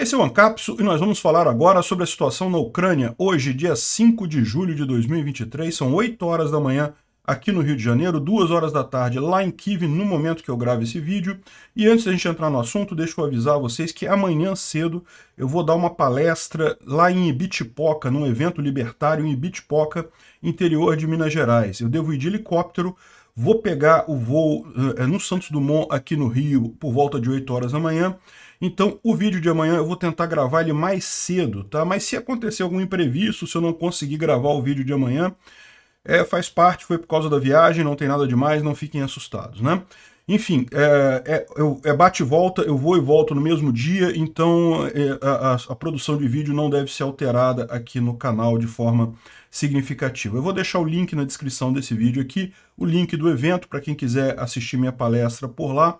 Esse é o Ancapso e nós vamos falar agora sobre a situação na Ucrânia. Hoje, dia 5 de julho de 2023, são 8 horas da manhã aqui no Rio de Janeiro, 2 horas da tarde lá em Kiev, no momento que eu gravo esse vídeo. E antes da gente entrar no assunto, deixa eu avisar vocês que amanhã cedo eu vou dar uma palestra lá em Ibitipoca, num evento libertário em Ibitipoca, interior de Minas Gerais. Eu devo ir de helicóptero, vou pegar o voo eh, eh, no Santos Dumont aqui no Rio por volta de 8 horas da manhã então, o vídeo de amanhã eu vou tentar gravar ele mais cedo, tá? Mas se acontecer algum imprevisto, se eu não conseguir gravar o vídeo de amanhã, é, faz parte, foi por causa da viagem, não tem nada demais, não fiquem assustados, né? Enfim, é, é, é bate e volta, eu vou e volto no mesmo dia, então é, a, a, produção de vídeo não deve ser alterada aqui no canal de forma significativa. Eu vou deixar o link na descrição desse vídeo aqui, o link do evento para quem quiser assistir minha palestra por lá.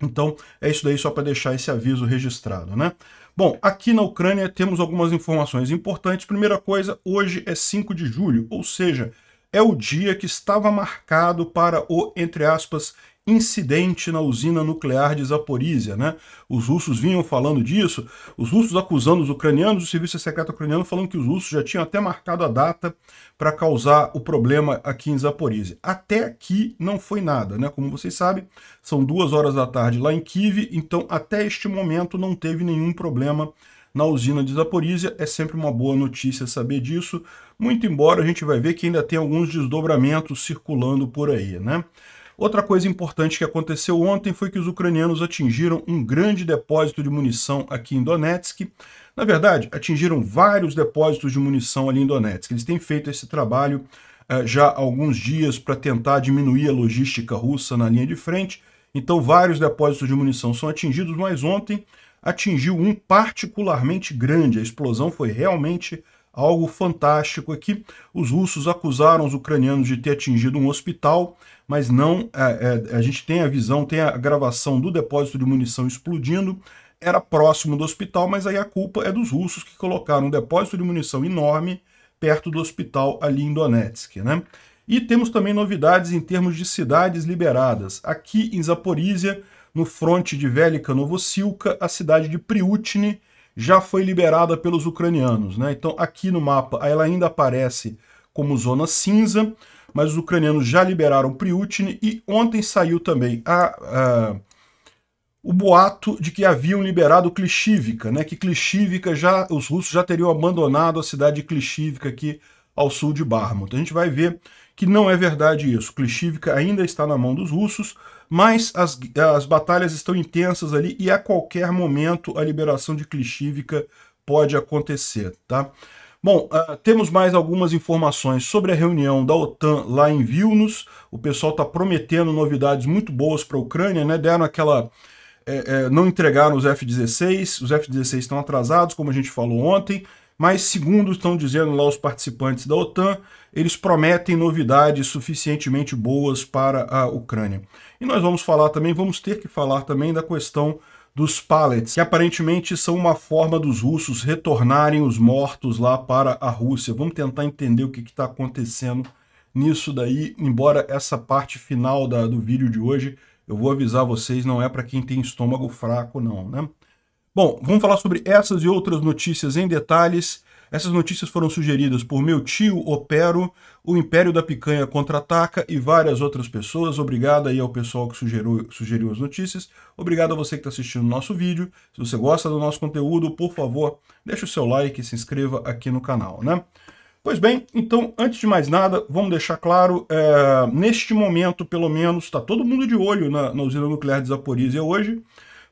Então, é isso daí só para deixar esse aviso registrado, né? Bom, aqui na Ucrânia temos algumas informações importantes. Primeira coisa, hoje é 5 de julho, ou seja, é o dia que estava marcado para o, entre aspas, incidente na usina nuclear de Zaporizhia, né? Os russos vinham falando disso, os russos acusando os ucranianos, o serviço secreto ucraniano falando que os russos já tinham até marcado a data para causar o problema aqui em Zaporizhia. Até aqui não foi nada, né? Como vocês sabem, são duas horas da tarde lá em Kiev, então até este momento não teve nenhum problema na usina de Zaporizhia. É sempre uma boa notícia saber disso, muito embora a gente vai ver que ainda tem alguns desdobramentos circulando por aí, né? Outra coisa importante que aconteceu ontem foi que os ucranianos atingiram um grande depósito de munição aqui em Donetsk. Na verdade, atingiram vários depósitos de munição ali em Donetsk. Eles têm feito esse trabalho eh, já há alguns dias para tentar diminuir a logística russa na linha de frente. Então, vários depósitos de munição são atingidos, mas ontem atingiu um particularmente grande. A explosão foi realmente algo fantástico aqui. Os russos acusaram os ucranianos de ter atingido um hospital, mas não. É, é, a gente tem a visão, tem a gravação do depósito de munição explodindo. Era próximo do hospital, mas aí a culpa é dos russos que colocaram um depósito de munição enorme perto do hospital ali em Donetsk, né? E temos também novidades em termos de cidades liberadas. Aqui em Zaporizhia, no fronte de Velika Novosilka, a cidade de priutne já foi liberada pelos ucranianos. Né? Então, aqui no mapa, ela ainda aparece como zona cinza, mas os ucranianos já liberaram Priutine e ontem saiu também a, a, o boato de que haviam liberado Klishivka, né? que Klishivka já, os russos já teriam abandonado a cidade de Klishivka aqui ao sul de Então, A gente vai ver que não é verdade isso. Klishivka ainda está na mão dos russos, mas as, as batalhas estão intensas ali e a qualquer momento a liberação de Klishivka pode acontecer, tá? Bom, uh, temos mais algumas informações sobre a reunião da OTAN lá em Vilnius. O pessoal está prometendo novidades muito boas para a Ucrânia, né? Deram aquela... É, é, não entregaram os F-16, os F-16 estão atrasados, como a gente falou ontem mas segundo estão dizendo lá os participantes da OTAN, eles prometem novidades suficientemente boas para a Ucrânia. E nós vamos falar também, vamos ter que falar também da questão dos pallets, que aparentemente são uma forma dos russos retornarem os mortos lá para a Rússia. Vamos tentar entender o que está acontecendo nisso daí, embora essa parte final da, do vídeo de hoje, eu vou avisar vocês, não é para quem tem estômago fraco não, né? Bom, vamos falar sobre essas e outras notícias em detalhes. Essas notícias foram sugeridas por meu tio Opero, o Império da Picanha Contra-Ataca e várias outras pessoas. Obrigado aí ao pessoal que sugeriu, sugeriu as notícias. Obrigado a você que está assistindo o nosso vídeo. Se você gosta do nosso conteúdo, por favor, deixe o seu like e se inscreva aqui no canal, né? Pois bem, então, antes de mais nada, vamos deixar claro, é, neste momento, pelo menos, está todo mundo de olho na, na usina nuclear de Zaporizhia hoje,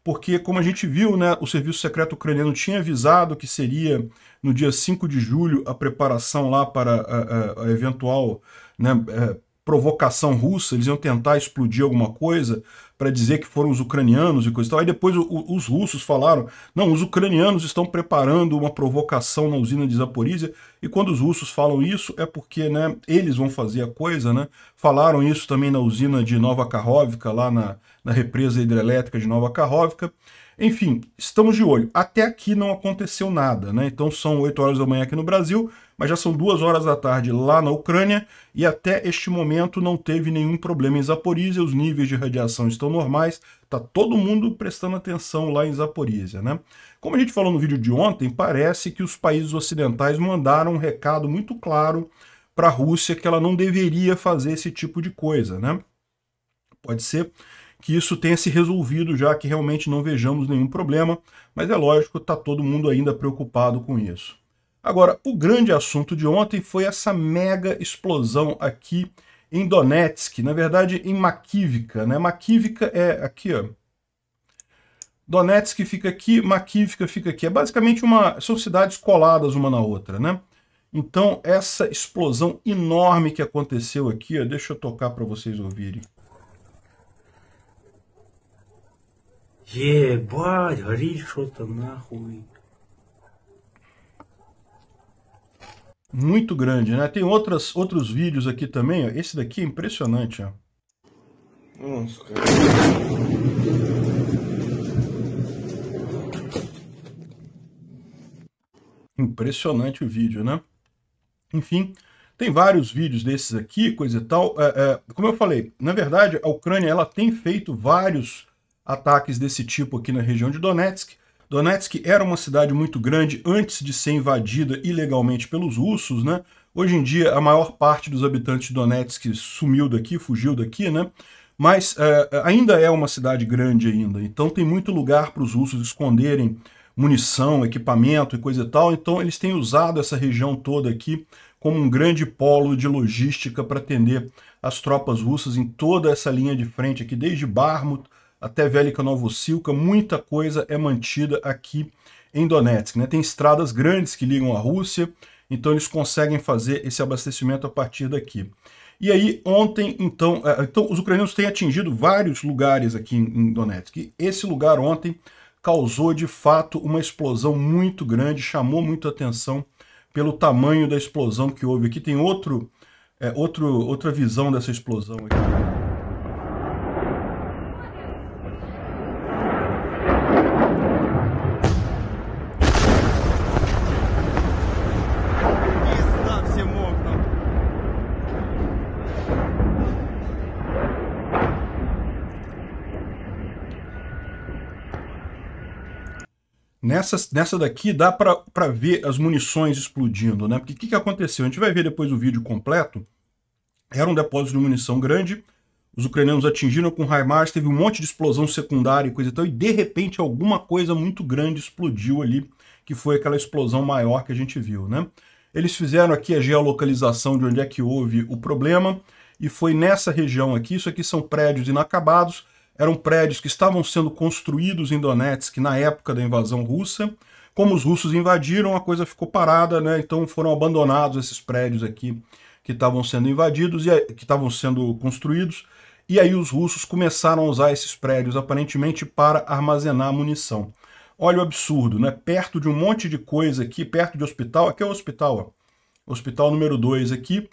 porque, como a gente viu, né, o Serviço Secreto Ucraniano tinha avisado que seria no dia 5 de julho a preparação lá para a, a, a eventual né, é, provocação russa, eles iam tentar explodir alguma coisa para dizer que foram os ucranianos e coisa e tal. Aí depois o, o, os russos falaram: não, os ucranianos estão preparando uma provocação na usina de Zaporizhia. E quando os russos falam isso, é porque né, eles vão fazer a coisa. Né? Falaram isso também na usina de Nova Karhovka, lá na, na represa hidrelétrica de Nova Karhovka. Enfim, estamos de olho. Até aqui não aconteceu nada, né? Então são 8 horas da manhã aqui no Brasil mas já são duas horas da tarde lá na Ucrânia e até este momento não teve nenhum problema em Zaporizhia, os níveis de radiação estão normais, tá todo mundo prestando atenção lá em Zaporizhia, né? Como a gente falou no vídeo de ontem, parece que os países ocidentais mandaram um recado muito claro para a Rússia que ela não deveria fazer esse tipo de coisa, né? Pode ser que isso tenha se resolvido já que realmente não vejamos nenhum problema, mas é lógico, está todo mundo ainda preocupado com isso. Agora, o grande assunto de ontem foi essa mega explosão aqui em Donetsk, na verdade em Makivka, né? Makivka é aqui, ó. Donetsk fica aqui, Makivka fica aqui. É basicamente uma são cidades coladas uma na outra, né? Então, essa explosão enorme que aconteceu aqui, ó, deixa eu tocar para vocês ouvirem. Ебать, горит что-то нахуй. Muito grande, né? Tem outras, outros vídeos aqui também, ó. Esse daqui é impressionante, ó. Nossa, cara. Impressionante o vídeo, né? Enfim, tem vários vídeos desses aqui, coisa e tal. É, é, como eu falei, na verdade, a Ucrânia ela tem feito vários ataques desse tipo aqui na região de Donetsk. Donetsk era uma cidade muito grande antes de ser invadida ilegalmente pelos russos, né? Hoje em dia, a maior parte dos habitantes de Donetsk sumiu daqui, fugiu daqui, né? Mas uh, ainda é uma cidade grande ainda, então tem muito lugar para os russos esconderem munição, equipamento e coisa e tal, então eles têm usado essa região toda aqui como um grande polo de logística para atender as tropas russas em toda essa linha de frente aqui, desde Barmut até Velika é Novosilka, muita coisa é mantida aqui em Donetsk. Né? Tem estradas grandes que ligam à Rússia, então eles conseguem fazer esse abastecimento a partir daqui. E aí, ontem, então, é, então os ucranianos têm atingido vários lugares aqui em Donetsk. esse lugar ontem causou, de fato, uma explosão muito grande, chamou muito atenção pelo tamanho da explosão que houve aqui. Tem outro, é, outro, outra visão dessa explosão aqui. nessa, nessa daqui dá para ver as munições explodindo, né? Porque o que, que aconteceu? A gente vai ver depois o vídeo completo. Era um depósito de munição grande, os ucranianos atingiram com HIMARS, teve um monte de explosão secundária e coisa e tal, e de repente alguma coisa muito grande explodiu ali, que foi aquela explosão maior que a gente viu, né? Eles fizeram aqui a geolocalização de onde é que houve o problema, e foi nessa região aqui, isso aqui são prédios inacabados, eram prédios que estavam sendo construídos em Donetsk na época da invasão russa. Como os russos invadiram, a coisa ficou parada, né? Então foram abandonados esses prédios aqui que estavam sendo invadidos e que estavam sendo construídos. E aí os russos começaram a usar esses prédios aparentemente para armazenar munição. Olha o absurdo, né? Perto de um monte de coisa aqui, perto de hospital, aqui é o hospital, ó. Hospital número 2 aqui,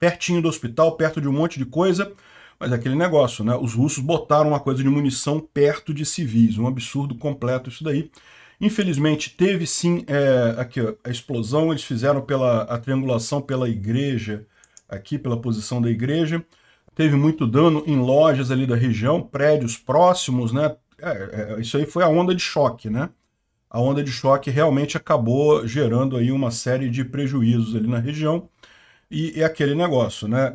pertinho do hospital, perto de um monte de coisa, mas é aquele negócio, né? Os russos botaram uma coisa de munição perto de civis, um absurdo completo isso daí. Infelizmente, teve sim é, aqui, ó, a explosão, eles fizeram pela, a triangulação pela igreja, aqui pela posição da igreja. Teve muito dano em lojas ali da região, prédios próximos, né? É, é, isso aí foi a onda de choque, né? A onda de choque realmente acabou gerando aí uma série de prejuízos ali na região. E é aquele negócio, né?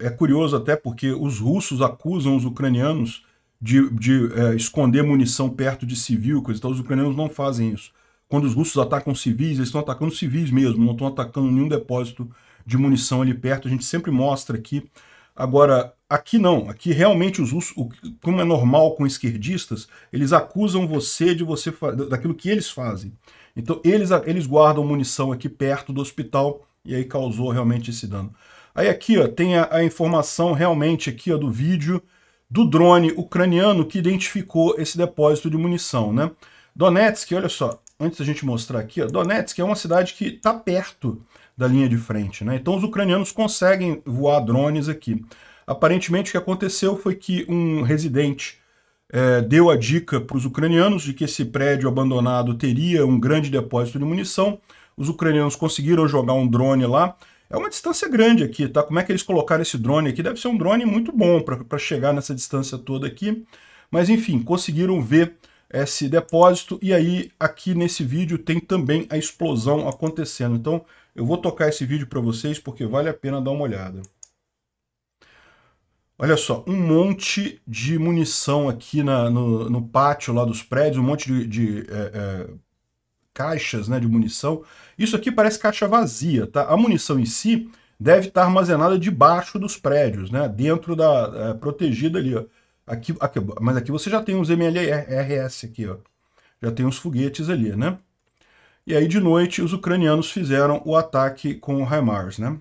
É, é, é, curioso até porque os russos acusam os ucranianos de, de é, esconder munição perto de civil, coisa então os ucranianos não fazem isso. Quando os russos atacam civis, eles estão atacando civis mesmo, não estão atacando nenhum depósito de munição ali perto, a gente sempre mostra aqui. Agora, aqui não, aqui realmente os russos, como é normal com esquerdistas, eles acusam você de você daquilo que eles fazem. Então, eles, eles guardam munição aqui perto do hospital e aí causou realmente esse dano. Aí aqui ó, tem a, a informação realmente aqui ó, do vídeo do drone ucraniano que identificou esse depósito de munição. Né? Donetsk, olha só, antes da gente mostrar aqui, ó, Donetsk é uma cidade que está perto da linha de frente. Né? Então os ucranianos conseguem voar drones aqui. Aparentemente o que aconteceu foi que um residente é, deu a dica para os ucranianos de que esse prédio abandonado teria um grande depósito de munição. Os ucranianos conseguiram jogar um drone lá. É uma distância grande aqui, tá? Como é que eles colocaram esse drone aqui? Deve ser um drone muito bom para chegar nessa distância toda aqui. Mas enfim, conseguiram ver esse depósito e aí aqui nesse vídeo tem também a explosão acontecendo. Então eu vou tocar esse vídeo para vocês porque vale a pena dar uma olhada. Olha só, um monte de munição aqui na, no, no, pátio lá dos prédios, um monte de, de é, é, caixas né, de munição. Isso aqui parece caixa vazia, tá? A munição em si deve estar armazenada debaixo dos prédios, né? Dentro da... É, protegida ali, ó. Aqui, aqui, mas aqui você já tem uns MLRS aqui, ó. Já tem uns foguetes ali, né? E aí, de noite, os ucranianos fizeram o ataque com o HIMARS, né?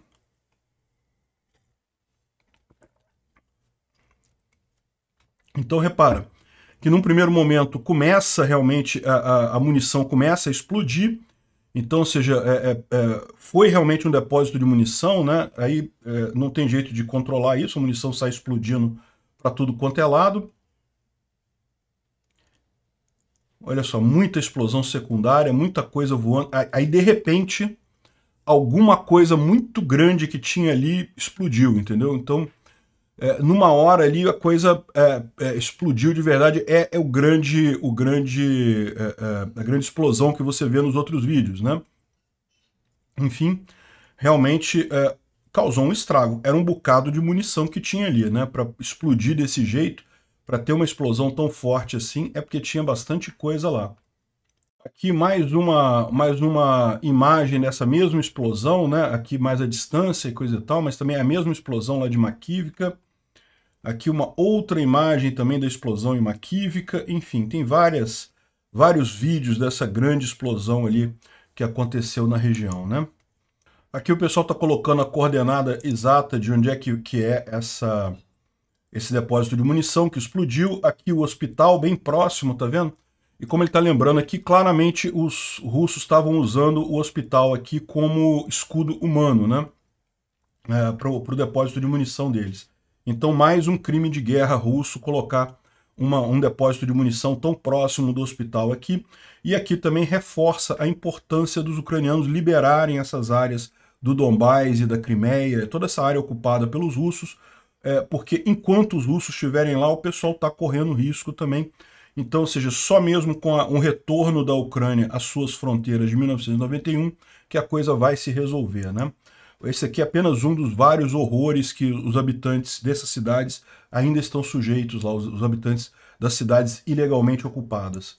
Então, repara, que num primeiro momento começa realmente, a, a, a munição começa a explodir, então, ou seja, é, é, é, foi realmente um depósito de munição, né? Aí é, não tem jeito de controlar isso, a munição sai explodindo para tudo quanto é lado. Olha só, muita explosão secundária, muita coisa voando. Aí, de repente, alguma coisa muito grande que tinha ali explodiu, entendeu? Então, é, numa hora ali a coisa é, é, explodiu de verdade. É, é o grande, o grande, é, é, a grande explosão que você vê nos outros vídeos, né? Enfim, realmente causou um estrago. Era um bocado de munição que tinha ali, né? Para explodir desse jeito, para ter uma explosão tão forte assim, é porque tinha bastante coisa lá. Aqui mais uma, mais uma imagem dessa mesma explosão, né? Aqui mais a distância e coisa e tal, mas também a mesma explosão lá de Maquívica. Aqui uma outra imagem também da explosão em Maquívica. Enfim, tem várias, vários vídeos dessa grande explosão ali que aconteceu na região, né? Aqui o pessoal está colocando a coordenada exata de onde é que, que é essa, esse depósito de munição que explodiu. Aqui o hospital bem próximo, tá vendo? E como ele está lembrando aqui, claramente os russos estavam usando o hospital aqui como escudo humano, né? É, para o depósito de munição deles. Então, mais um crime de guerra russo colocar uma, um depósito de munição tão próximo do hospital aqui. E aqui também reforça a importância dos ucranianos liberarem essas áreas do Dombás e da Crimeia, toda essa área ocupada pelos russos, é, porque enquanto os russos estiverem lá, o pessoal está correndo risco também. Então, ou seja, só mesmo com o um retorno da Ucrânia às suas fronteiras de 1991 que a coisa vai se resolver, né? Esse aqui é apenas um dos vários horrores que os habitantes dessas cidades ainda estão sujeitos lá, os, os habitantes das cidades ilegalmente ocupadas.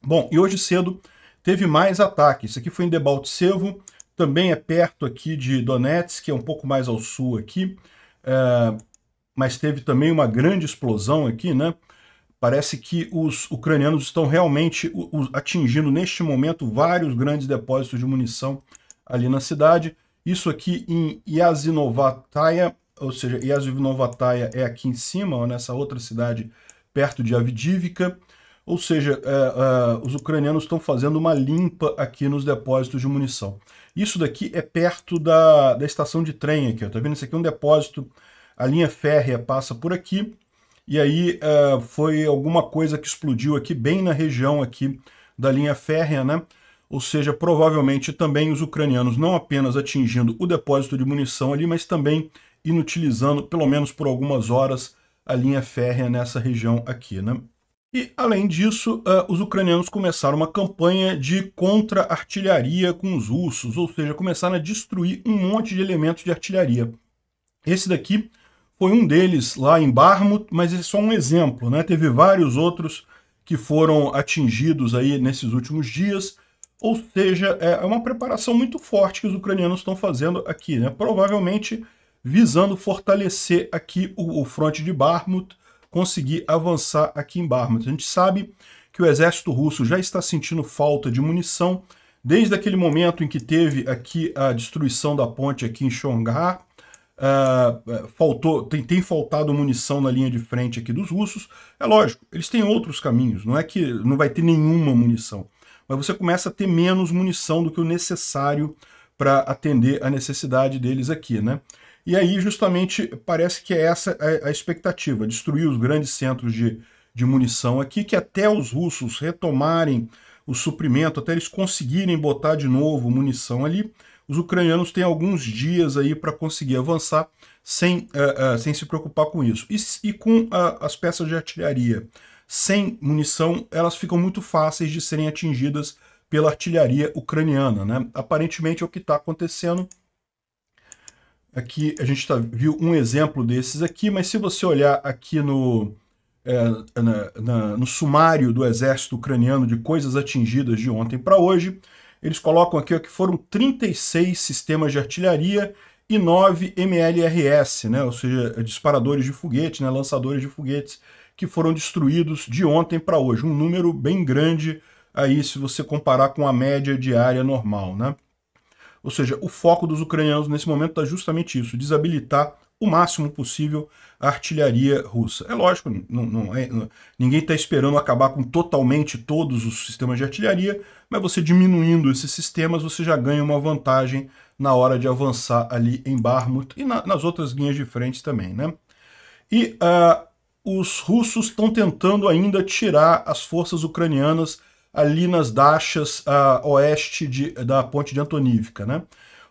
Bom, e hoje cedo teve mais ataques. Isso aqui foi em Debaltsevo, também é perto aqui de Donetsk, que é um pouco mais ao sul aqui, é, mas teve também uma grande explosão aqui, né? Parece que os ucranianos estão realmente atingindo neste momento vários grandes depósitos de munição ali na cidade. Isso aqui em Yasinovataya, ou seja, Yasinovataya é aqui em cima, ou nessa outra cidade perto de Avdivka. Ou seja, é, é, os ucranianos estão fazendo uma limpa aqui nos depósitos de munição. Isso daqui é perto da, da estação de trem aqui. Ó. Tá vendo? Isso aqui é um depósito. A linha férrea passa por aqui. E aí é, foi alguma coisa que explodiu aqui, bem na região aqui da linha férrea, né? ou seja, provavelmente também os ucranianos não apenas atingindo o depósito de munição ali, mas também inutilizando, pelo menos por algumas horas, a linha férrea nessa região aqui. Né? E, além disso, uh, os ucranianos começaram uma campanha de contra-artilharia com os russos, ou seja, começaram a destruir um monte de elementos de artilharia. Esse daqui foi um deles lá em Barmut, mas é só um exemplo, né? Teve vários outros que foram atingidos aí nesses últimos dias, ou seja, é, é uma preparação muito forte que os ucranianos estão fazendo aqui, né? provavelmente visando fortalecer aqui o, o fronte de Barmut, conseguir avançar aqui em Barmut. A gente sabe que o exército russo já está sentindo falta de munição desde aquele momento em que teve aqui a destruição da ponte aqui em Xongar, Uh, é, é, faltou, tem, tem faltado munição na linha de frente aqui dos russos. É lógico, eles têm outros caminhos, não é que não vai ter nenhuma munição mas você começa a ter menos munição do que o necessário para atender a necessidade deles aqui, né? E aí, justamente, parece que é essa a, expectativa, destruir os grandes centros de, de munição aqui, que até os russos retomarem o suprimento, até eles conseguirem botar de novo munição ali, os ucranianos têm alguns dias aí para conseguir avançar sem, uh, uh, sem se preocupar com isso. E, e com uh, as peças de artilharia sem munição, elas ficam muito fáceis de serem atingidas pela artilharia ucraniana. Né? Aparentemente é o que está acontecendo. Aqui a gente tá, viu um exemplo desses aqui, mas se você olhar aqui no, é, na, na, no sumário do exército ucraniano de coisas atingidas de ontem para hoje, eles colocam aqui ó, que foram 36 sistemas de artilharia e 9 MLRS, né? ou seja, disparadores de foguete, né? lançadores de foguetes que foram destruídos de ontem para hoje. Um número bem grande aí se você comparar com a média diária normal, né? Ou seja, o foco dos ucranianos nesse momento está justamente isso, desabilitar o máximo possível a artilharia russa. É lógico, não, não é, não, ninguém está esperando acabar com totalmente todos os sistemas de artilharia, mas você diminuindo esses sistemas, você já ganha uma vantagem na hora de avançar ali em Barmut e na, nas outras linhas de frente também, né? E uh, os russos estão tentando ainda tirar as forças ucranianas ali nas dachas a oeste de, da ponte de Antonivka, né?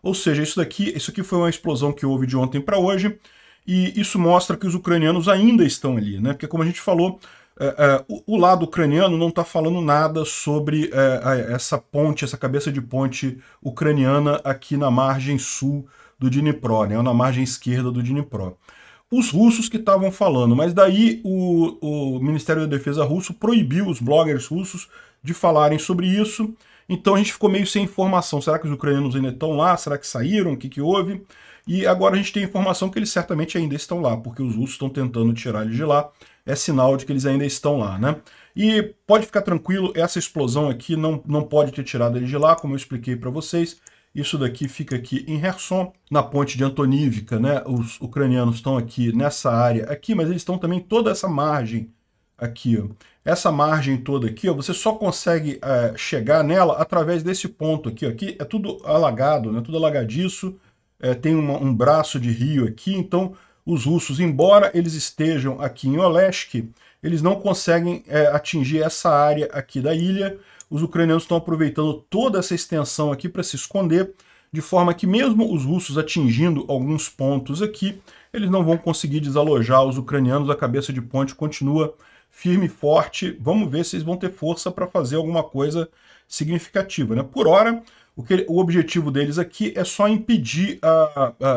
Ou seja, isso daqui, isso aqui foi uma explosão que houve de ontem para hoje, e isso mostra que os ucranianos ainda estão ali, né? Porque como a gente falou, é, é, o, o, lado ucraniano não está falando nada sobre é, essa ponte, essa cabeça de ponte ucraniana aqui na margem sul do Dnipro, né? Ou na margem esquerda do Dnipro os russos que estavam falando. Mas daí o, o Ministério da Defesa russo proibiu os bloggers russos de falarem sobre isso. Então a gente ficou meio sem informação. Será que os ucranianos ainda estão lá? Será que saíram? O que, que houve? E agora a gente tem informação que eles certamente ainda estão lá, porque os russos estão tentando tirar eles de lá. É sinal de que eles ainda estão lá, né? E pode ficar tranquilo, essa explosão aqui não, não pode ter tirado eles de lá, como eu expliquei para vocês. Isso daqui fica aqui em Herson, na ponte de Antonívica, né? Os ucranianos estão aqui nessa área aqui, mas eles estão também toda essa margem aqui, ó. Essa margem toda aqui, ó, você só consegue é, chegar nela através desse ponto aqui, ó. Aqui é tudo alagado, né? Tudo alagadiço, é, tem uma, um braço de rio aqui, então os russos, embora eles estejam aqui em Olesk, eles não conseguem é, atingir essa área aqui da ilha, os ucranianos estão aproveitando toda essa extensão aqui para se esconder, de forma que mesmo os russos atingindo alguns pontos aqui, eles não vão conseguir desalojar os ucranianos, a cabeça de ponte continua firme e forte. Vamos ver se eles vão ter força para fazer alguma coisa significativa. Né? Por hora, o, que, o objetivo deles aqui é só impedir a, a,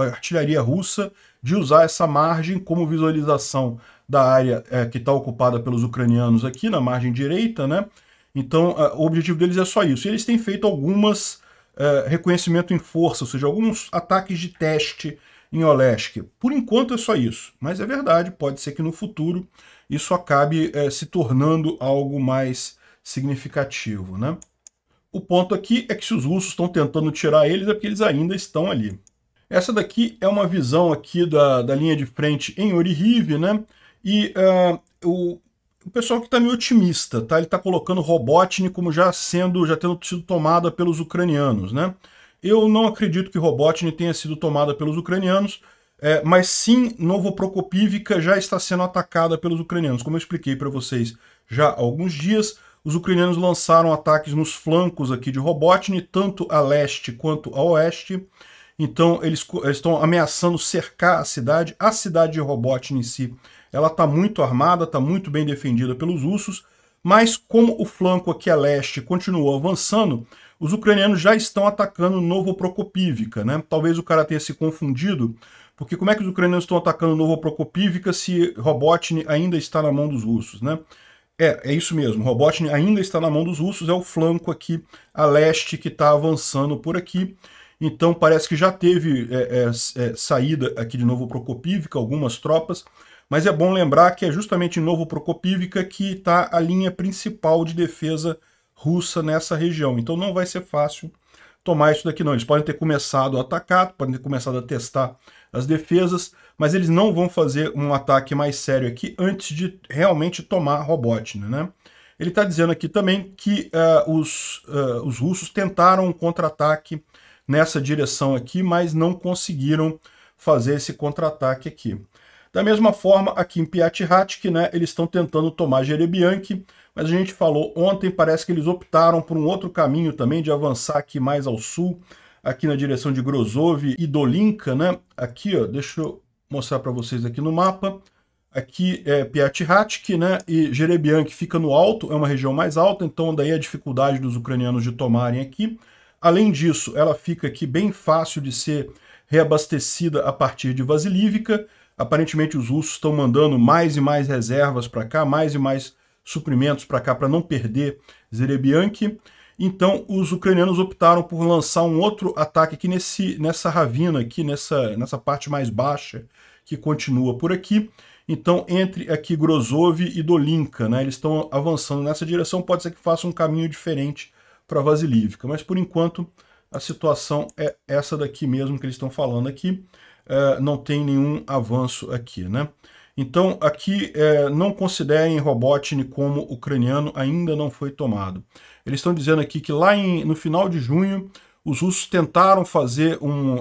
a, artilharia russa de usar essa margem como visualização da área é, que está ocupada pelos ucranianos aqui, na margem direita, né? Então, o objetivo deles é só isso. E eles têm feito algumas uh, reconhecimento em força, ou seja, alguns ataques de teste em Olesk. Por enquanto é só isso, mas é verdade, pode ser que no futuro isso acabe uh, se tornando algo mais significativo. Né? O ponto aqui é que se os russos estão tentando tirar eles, é porque eles ainda estão ali. Essa daqui é uma visão aqui da, da linha de frente em Orihiv, né? E uh, o, o pessoal que está meio otimista, tá? Ele está colocando Robotnik como já sendo, já tendo sido tomada pelos ucranianos, né? Eu não acredito que Robotnik tenha sido tomada pelos ucranianos, é, mas sim, Novo Prokopivka já está sendo atacada pelos ucranianos. Como eu expliquei para vocês já há alguns dias, os ucranianos lançaram ataques nos flancos aqui de Robotnik, tanto a leste quanto a oeste. Então, eles, eles estão ameaçando cercar a cidade. A cidade de Robotnik em si ela está muito armada, está muito bem defendida pelos russos, mas como o flanco aqui a leste continuou avançando, os ucranianos já estão atacando Novo Prokopivka, né? Talvez o cara tenha se confundido, porque como é que os ucranianos estão atacando Novo Prokopivka se Robotny ainda está na mão dos russos, né? É, é isso mesmo, Robotny ainda está na mão dos russos, é o flanco aqui a leste que está avançando por aqui. Então parece que já teve é, é, é, saída aqui de Novo Prokopivka, algumas tropas, mas é bom lembrar que é justamente Novo Prokopivka que está a linha principal de defesa russa nessa região. Então não vai ser fácil tomar isso daqui não. Eles podem ter começado a atacar, podem ter começado a testar as defesas, mas eles não vão fazer um ataque mais sério aqui antes de realmente tomar Robotnik, né? Ele está dizendo aqui também que uh, os, uh, os russos tentaram um contra-ataque nessa direção aqui, mas não conseguiram fazer esse contra-ataque aqui. Da mesma forma, aqui em Piatihatk, né, eles estão tentando tomar Jerebianque, mas a gente falou ontem, parece que eles optaram por um outro caminho também, de avançar aqui mais ao sul, aqui na direção de Grozov e Dolinka, né? Aqui, ó, deixa eu mostrar para vocês aqui no mapa. Aqui é Piatihatk, né? E Jerebiank fica no alto, é uma região mais alta, então daí a dificuldade dos ucranianos de tomarem aqui. Além disso, ela fica aqui bem fácil de ser reabastecida a partir de Vasilívica, Aparentemente, os russos estão mandando mais e mais reservas para cá, mais e mais suprimentos para cá, para não perder Zerebianki. Então, os ucranianos optaram por lançar um outro ataque aqui nesse, nessa ravina, aqui nessa, nessa parte mais baixa, que continua por aqui. Então, entre aqui Grozov e Dolinka, né, eles estão avançando nessa direção, pode ser que façam um caminho diferente para Vasilivka, mas por enquanto a situação é essa daqui mesmo que eles estão falando aqui é, não tem nenhum avanço aqui. Né? Então, aqui, é, não considerem Robotnik como ucraniano, ainda não foi tomado. Eles estão dizendo aqui que lá em, no final de junho, os russos tentaram fazer um, uh,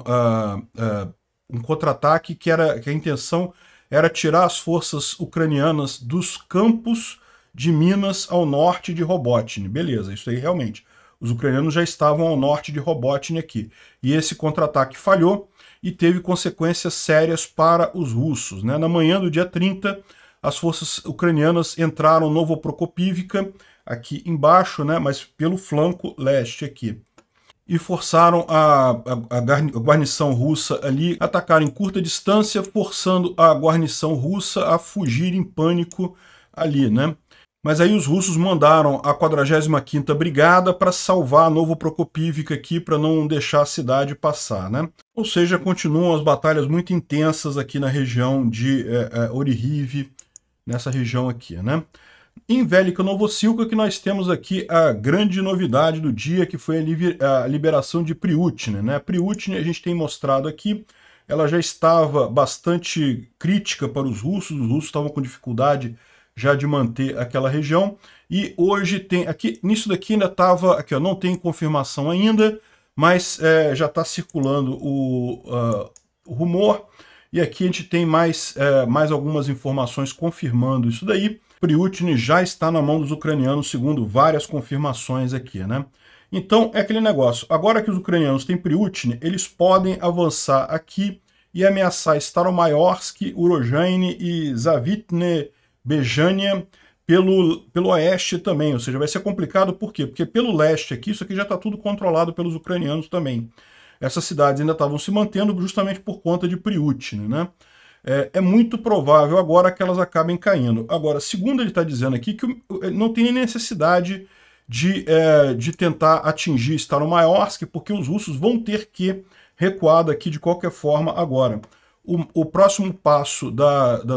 uh, um contra-ataque que, era, que a intenção era tirar as forças ucranianas dos campos de minas ao norte de Robotnik. Beleza, isso aí realmente. Os ucranianos já estavam ao norte de Robotnik aqui. E esse contra-ataque falhou e teve consequências sérias para os russos. Né? Na manhã do dia 30, as forças ucranianas entraram Novoprokopivka, aqui embaixo, né? mas pelo flanco leste aqui. E forçaram a, a, a guarnição russa ali a atacar em curta distância, forçando a guarnição russa a fugir em pânico ali, né? Mas aí os russos mandaram a 45ª Brigada para salvar Novo Prokopivka aqui, para não deixar a cidade passar, né? Ou seja, continuam as batalhas muito intensas aqui na região de é, eh, é, eh, Orihiv, nessa região aqui, né? Em Velika Novosilka, que nós temos aqui a grande novidade do dia, que foi a, liberação de Priutne, né? Priutne, a gente tem mostrado aqui, ela já estava bastante crítica para os russos, os russos estavam com dificuldade já de manter aquela região. E hoje tem aqui, nisso daqui ainda estava, aqui ó, não tem confirmação ainda, mas é, já está circulando o, uh, o rumor. E aqui a gente tem mais, é, mais algumas informações confirmando isso daí. Priutine já está na mão dos ucranianos, segundo várias confirmações aqui, né? Então, é aquele negócio. Agora que os ucranianos têm Priutine, eles podem avançar aqui e ameaçar staromaiorsk Urojane e Zavitne Bejânia, pelo, pelo oeste também, ou seja, vai ser complicado por quê? Porque pelo leste aqui, isso aqui já está tudo controlado pelos ucranianos também. Essas cidades ainda estavam se mantendo justamente por conta de Priutine, né? É, é, muito provável agora que elas acabem caindo. Agora, segundo ele está dizendo aqui, que é, não tem necessidade de, é, de tentar atingir Staromaiorsk porque os russos vão ter que recuar daqui de qualquer forma agora o, o próximo passo da, da,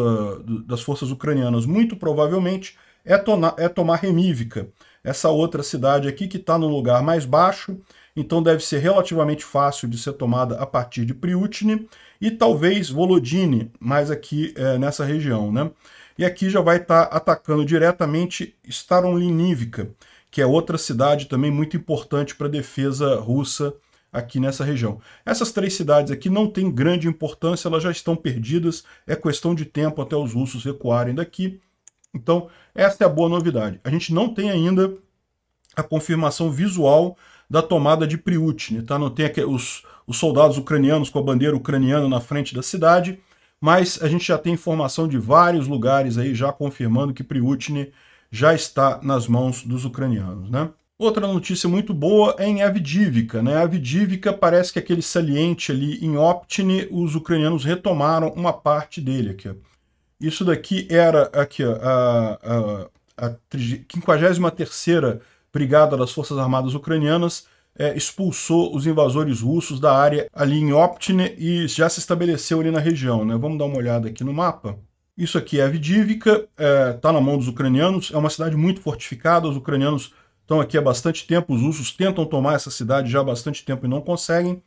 das forças ucranianas, muito provavelmente, é, tona, é tomar Remívica, essa outra cidade aqui que está no lugar mais baixo, então deve ser relativamente fácil de ser tomada a partir de Priutne e talvez Volodine, mais aqui é, nessa região. Né? E aqui já vai estar tá atacando diretamente Staronlinívica, que é outra cidade também muito importante para a defesa russa aqui nessa região. Essas três cidades aqui não têm grande importância, elas já estão perdidas, é questão de tempo até os russos recuarem daqui. Então, essa é a boa novidade. A gente não tem ainda a confirmação visual da tomada de Priutne, tá? Não tem aqui os, os soldados ucranianos com a bandeira ucraniana na frente da cidade, mas a gente já tem informação de vários lugares aí já confirmando que Priutne já está nas mãos dos ucranianos, né? Outra notícia muito boa é em Avdiivka. Né? Avdiivka parece que aquele saliente ali em Optine, os ucranianos retomaram uma parte dele aqui. Isso daqui era aqui, a, a, a 53ª Brigada das Forças Armadas Ucranianas é, expulsou os invasores russos da área ali em Optine e já se estabeleceu ali na região. Né? Vamos dar uma olhada aqui no mapa. Isso aqui é Avdiivka, está é, tá na mão dos ucranianos, é uma cidade muito fortificada, os ucranianos estão aqui há bastante tempo, os russos tentam tomar essa cidade já há bastante tempo e não conseguem.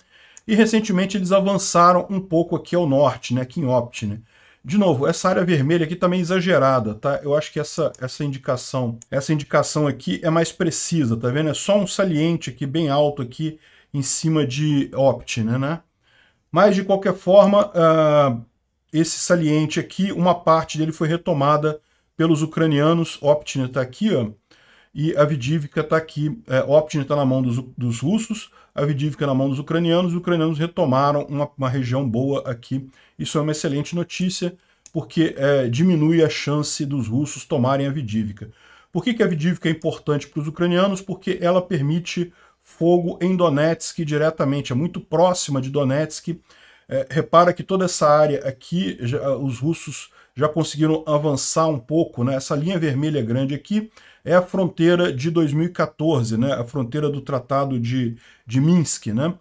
E recentemente eles avançaram um pouco aqui ao norte, né, aqui em Opt. Né? De novo, essa área vermelha aqui também tá exagerada, tá? Eu acho que essa, essa indicação, essa indicação aqui é mais precisa, tá vendo? É só um saliente aqui bem alto aqui em cima de Opt, né? né? Mas, de qualquer forma, uh, esse saliente aqui, uma parte dele foi retomada pelos ucranianos. Opt está né, aqui, ó e a Vidivka está aqui, é, Optin está na mão dos, dos russos, a Vidivka na mão dos ucranianos, os ucranianos retomaram uma, uma região boa aqui. Isso é uma excelente notícia, porque é, diminui a chance dos russos tomarem a Vidivka. Por que, que a Vidivka é importante para os ucranianos? Porque ela permite fogo em Donetsk diretamente, é muito próxima de Donetsk. É, repara que toda essa área aqui, já, os russos já conseguiram avançar um pouco, né? essa linha vermelha grande aqui é a fronteira de 2014, né, a fronteira do Tratado de, de Minsk. Né?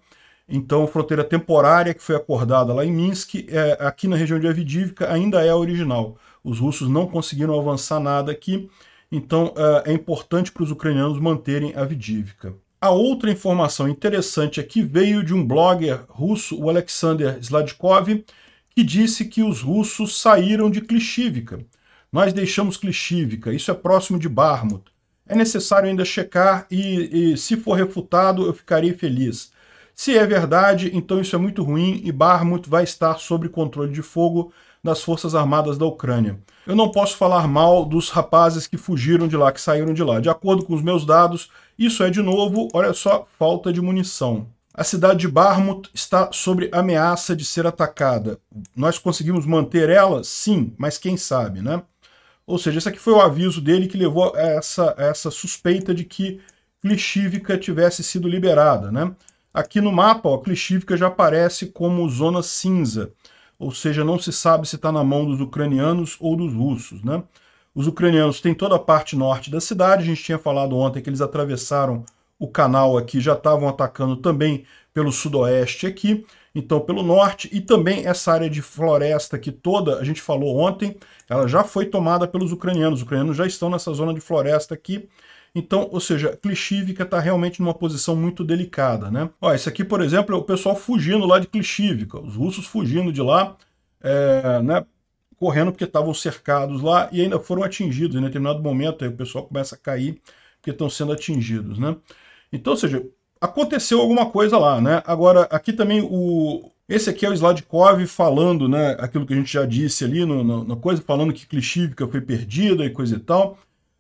Então, fronteira temporária que foi acordada lá em Minsk, é, aqui na região de Avdivka, ainda é a original. Os russos não conseguiram avançar nada aqui, então é, é importante para os ucranianos manterem Avdivka. A outra informação interessante aqui veio de um blogger russo, o Alexander Sladkov, que disse que os russos saíram de Klishivka. Nós deixamos clichívica. isso é próximo de Barmut. É necessário ainda checar e, e, se for refutado, eu ficarei feliz. Se é verdade, então isso é muito ruim e Barmut vai estar sob controle de fogo das Forças Armadas da Ucrânia. Eu não posso falar mal dos rapazes que fugiram de lá, que saíram de lá. De acordo com os meus dados, isso é de novo, olha só, falta de munição. A cidade de Barmut está sob ameaça de ser atacada. Nós conseguimos manter ela? Sim, mas quem sabe, né? Ou seja, esse aqui foi o aviso dele que levou a essa, a essa suspeita de que Klishivka tivesse sido liberada. Né? Aqui no mapa, ó, Klishivka já aparece como zona cinza, ou seja, não se sabe se está na mão dos ucranianos ou dos russos. Né? Os ucranianos têm toda a parte norte da cidade, a gente tinha falado ontem que eles atravessaram o canal aqui, já estavam atacando também pelo sudoeste aqui, então pelo norte e também essa área de floresta que toda a gente falou ontem, ela já foi tomada pelos ucranianos. Os ucranianos já estão nessa zona de floresta aqui. Então, ou seja, Klishivka está realmente numa posição muito delicada, né? Ó, esse aqui, por exemplo, é o pessoal fugindo lá de Klishivka, os russos fugindo de lá, é, né? Correndo porque estavam cercados lá e ainda foram atingidos. Em determinado momento, aí o pessoal começa a cair porque estão sendo atingidos, né? Então, ou seja, aconteceu alguma coisa lá, né? Agora, aqui também o. Esse aqui é o Sladkov falando, né? Aquilo que a gente já disse ali no, no, na coisa, falando que Klishivka foi perdida e coisa e tal.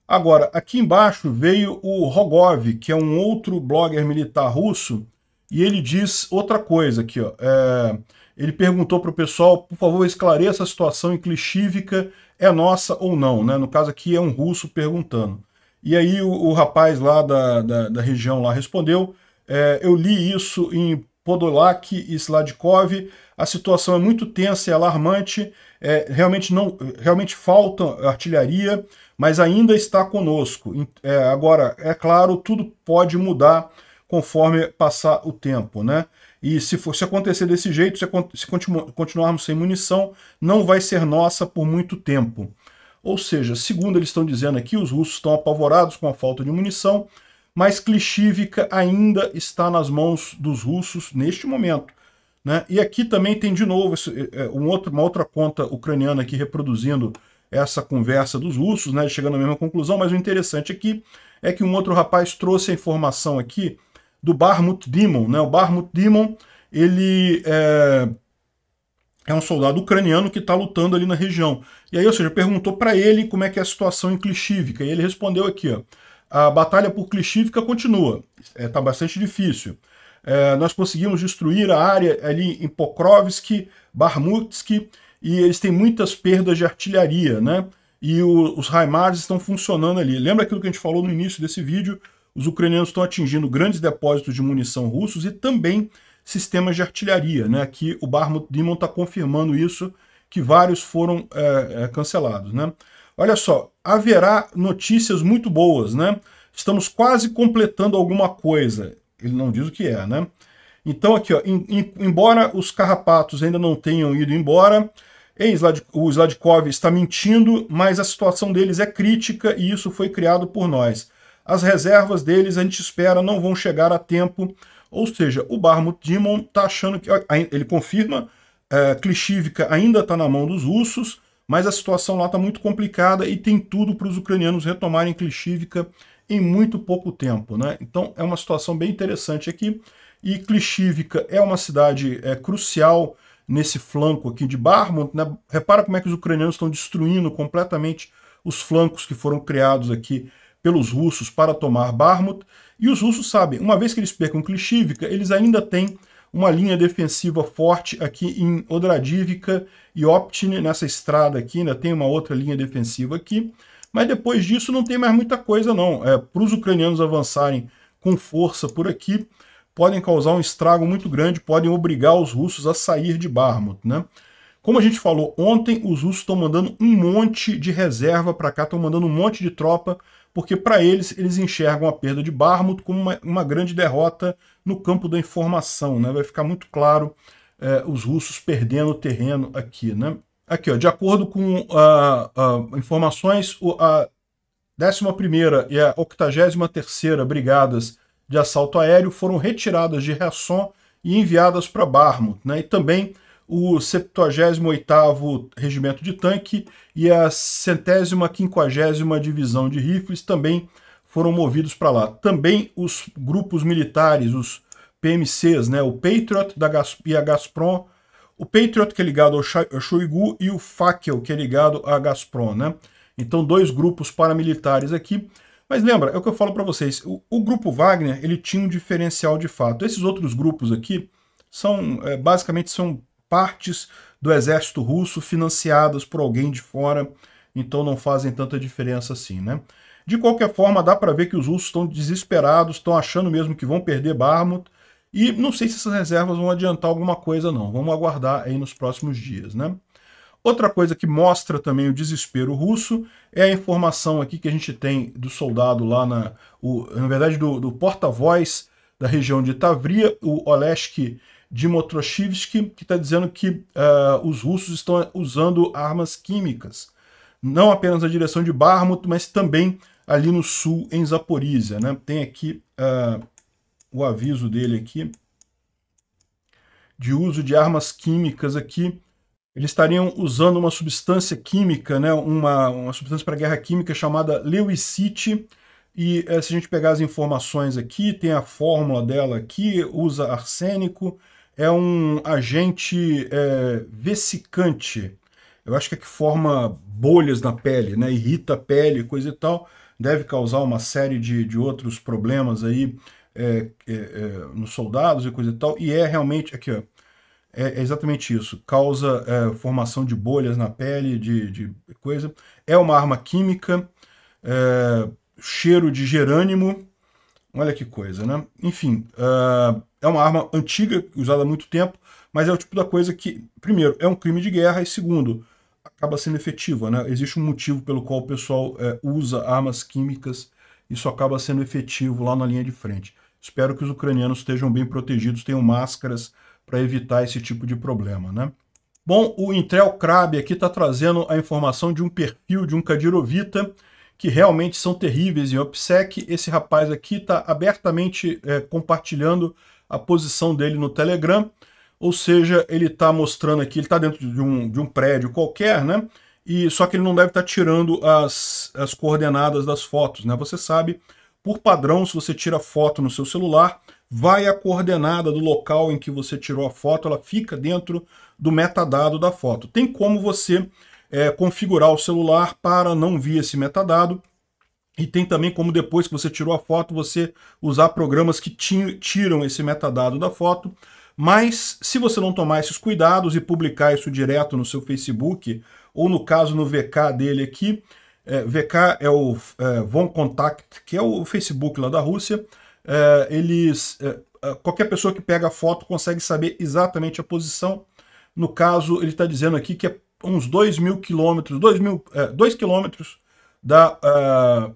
Agora, aqui embaixo veio o Rogov, que é um outro blogger militar russo, e ele diz outra coisa aqui, ó. É, ele perguntou para o pessoal, por favor, esclareça a situação em Klishivka, é nossa ou não, né? No caso aqui é um russo perguntando. E aí o, o rapaz lá da, da, da região lá respondeu, é, eu li isso em Podolak e Sladkov. A situação é muito tensa e alarmante. É, realmente não, realmente falta artilharia, mas ainda está conosco. É, agora, é claro, tudo pode mudar conforme passar o tempo, né? E se, for, se acontecer desse jeito, se, se continu, continuarmos sem munição, não vai ser nossa por muito tempo. Ou seja, segundo eles estão dizendo aqui, os russos estão apavorados com a falta de munição, mas Klishivka ainda está nas mãos dos russos neste momento. Né? E aqui também tem de novo é, é, um outro, uma outra conta ucraniana aqui reproduzindo essa conversa dos russos, né, chegando à mesma conclusão, mas o interessante aqui é que um outro rapaz trouxe a informação aqui do Barmut Demon. Né? O Barmut Demon ele é, é um soldado ucraniano que está lutando ali na região. E aí, ou seja, perguntou para ele como é que é a situação em Klishivka, e ele respondeu aqui, ó, a batalha por Clichívica continua, está é, tá bastante difícil. É, nós conseguimos destruir a área ali em Pokrovsk, Barmutsk, e eles têm muitas perdas de artilharia, né? E o, os Raimars estão funcionando ali. Lembra aquilo que a gente falou no início desse vídeo? Os ucranianos estão atingindo grandes depósitos de munição russos e também sistemas de artilharia, né? Aqui o Barmut Dimon está confirmando isso, que vários foram é, é cancelados, né? Olha só, haverá notícias muito boas, né? Estamos quase completando alguma coisa. Ele não diz o que é, né? Então aqui, ó, em, em, embora os carrapatos ainda não tenham ido embora, o Sladkov está mentindo, mas a situação deles é crítica e isso foi criado por nós. As reservas deles, a gente espera, não vão chegar a tempo. Ou seja, o Barmut Dimon está achando que... Ele confirma, é, eh, Klishivka ainda está na mão dos russos, mas a situação lá está muito complicada e tem tudo para os ucranianos retomarem Klishivka em muito pouco tempo. Né? Então é uma situação bem interessante aqui. E Klishivka é uma cidade é, crucial nesse flanco aqui de Barmont. Né? Repara como é que os ucranianos estão destruindo completamente os flancos que foram criados aqui pelos russos para tomar Barmut. E os russos sabem, uma vez que eles percam Klishivka, eles ainda têm uma linha defensiva forte aqui em Odradivica e Optine, nessa estrada aqui, ainda tem uma outra linha defensiva aqui, mas depois disso não tem mais muita coisa não. É, Para os ucranianos avançarem com força por aqui, podem causar um estrago muito grande, podem obrigar os russos a sair de Barmut, né? Como a gente falou ontem, os russos estão mandando um monte de reserva para cá, estão mandando um monte de tropa porque para eles, eles enxergam a perda de Barmut como uma, uma, grande derrota no campo da informação. Né? Vai ficar muito claro é, os russos perdendo o terreno aqui. Né? Aqui, ó, de acordo com uh, uh, informações, o, a 11ª e a 83ª Brigadas de Assalto Aéreo foram retiradas de Rasson e enviadas para Barmut. Né? E também o 78º Regimento de Tanque e a centésima quinquagésima Divisão de Rifles também foram movidos para lá. Também os grupos militares, os PMCs, né, o Patriot da Gaz e a Gazprom, o Patriot que é ligado ao Shoigu e o Fakel que é ligado à Gazprom, né? Então dois grupos paramilitares aqui. Mas lembra, é o que eu falo para vocês, o, o, grupo Wagner, ele tinha um diferencial de fato. Esses outros grupos aqui são, é, basicamente, são partes do exército russo financiadas por alguém de fora, então não fazem tanta diferença assim, né? De qualquer forma, dá para ver que os russos estão desesperados, estão achando mesmo que vão perder Barmut, e não sei se essas reservas vão adiantar alguma coisa não, vamos aguardar aí nos próximos dias, né? Outra coisa que mostra também o desespero russo é a informação aqui que a gente tem do soldado lá na... O, na verdade, do, do porta-voz da região de Tavria, o Olesk de Motroshivsky, que está dizendo que uh, os russos estão usando armas químicas, não apenas na direção de Barmut, mas também ali no sul, em Zaporizhia. Né? Tem aqui uh, o aviso dele aqui, de uso de armas químicas aqui, eles estariam usando uma substância química, né, uma, uma substância para guerra química chamada lewisite e eh, se a gente pegar as informações aqui, tem a fórmula dela aqui, usa arsênico, é um agente é, Eu acho que é que forma bolhas na pele, né? Irrita a pele, coisa e tal. Deve causar uma série de, de outros problemas aí é, é, é nos soldados e coisa e tal. E é realmente, aqui ó, é, é exatamente isso. Causa é, formação de bolhas na pele, de, de coisa. É uma arma química, cheiro de gerânimo, Olha que coisa, né? Enfim, uh, é uma arma antiga, usada há muito tempo, mas é o tipo da coisa que, primeiro, é um crime de guerra, e segundo, acaba sendo efetiva, né? Existe um motivo pelo qual o pessoal é, usa armas químicas, isso acaba sendo efetivo lá na linha de frente. Espero que os ucranianos estejam bem protegidos, tenham máscaras para evitar esse tipo de problema, né? Bom, o Intel Krab aqui está trazendo a informação de um perfil de um Kadirovita, que realmente são terríveis em OPSEC. Esse rapaz aqui está abertamente é, compartilhando a posição dele no Telegram, ou seja, ele está mostrando aqui, ele está dentro de um, de um prédio qualquer, né? E, só que ele não deve estar tá tirando as, as coordenadas das fotos, né? Você sabe, por padrão, se você tira foto no seu celular, vai a coordenada do local em que você tirou a foto, ela fica dentro do metadado da foto. Tem como você é, configurar o celular para não vir esse metadado. E tem também como depois que você tirou a foto, você usar programas que tiram esse metadado da foto. Mas se você não tomar esses cuidados e publicar isso direto no seu Facebook, ou no caso no VK dele aqui, é, VK é o é, Von Contact, que é o Facebook lá da Rússia, é, eles, é, é, qualquer pessoa que pega a foto consegue saber exatamente a posição. No caso, ele está dizendo aqui que é uns 2 mil quilômetros, 2 mil, é, dois quilômetros da uh,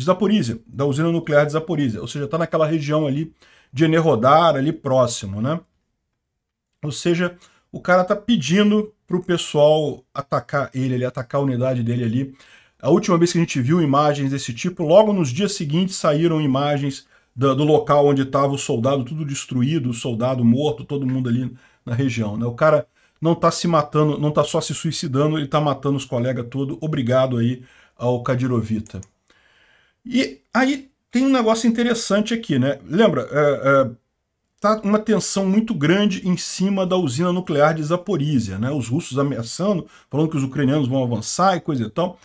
Zaporizhia, da usina nuclear de Zaporizhia, ou seja, está naquela região ali de Enerodar, ali próximo, né? Ou seja, o cara está pedindo para o pessoal atacar ele, ele atacar a unidade dele ali. A última vez que a gente viu imagens desse tipo, logo nos dias seguintes saíram imagens do, do local onde estava o soldado, tudo destruído, o soldado morto, todo mundo ali na região. Né? O cara não está se matando, não está só se suicidando, ele está matando os colegas todo. Obrigado aí ao Kadirovita. E aí tem um negócio interessante aqui, né? Lembra, é, é, tá uma tensão muito grande em cima da usina nuclear de Zaporizhia, né? Os russos ameaçando, falando que os ucranianos vão avançar e coisa e tal.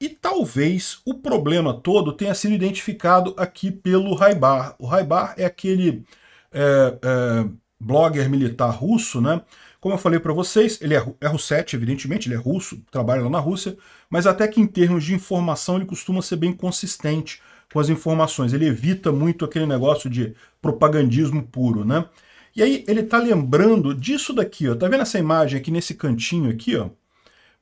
E talvez o problema todo tenha sido identificado aqui pelo Raibar. O Raibar é aquele é, é blogger militar russo, né? Como eu falei para vocês, ele é RU7, é evidentemente, ele é russo, trabalha lá na Rússia, mas até que em termos de informação ele costuma ser bem consistente com as informações. Ele evita muito aquele negócio de propagandismo puro, né? E aí ele tá lembrando disso daqui, ó. Tá vendo essa imagem aqui nesse cantinho aqui, ó?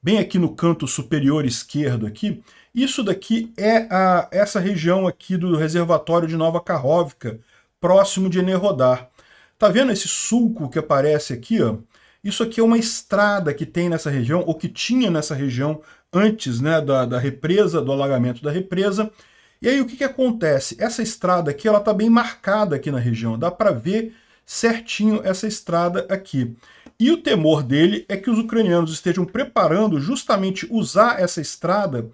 Bem aqui no canto superior esquerdo aqui, isso daqui é a, essa região aqui do reservatório de Nova Karhovka, próximo de Enerodar. Tá vendo esse sulco que aparece aqui, ó? Isso aqui é uma estrada que tem nessa região, ou que tinha nessa região antes né, da, da represa, do alagamento da represa. E aí o que, que acontece? Essa estrada aqui ela está bem marcada aqui na região, dá para ver certinho essa estrada aqui. E o temor dele é que os ucranianos estejam preparando justamente usar essa estrada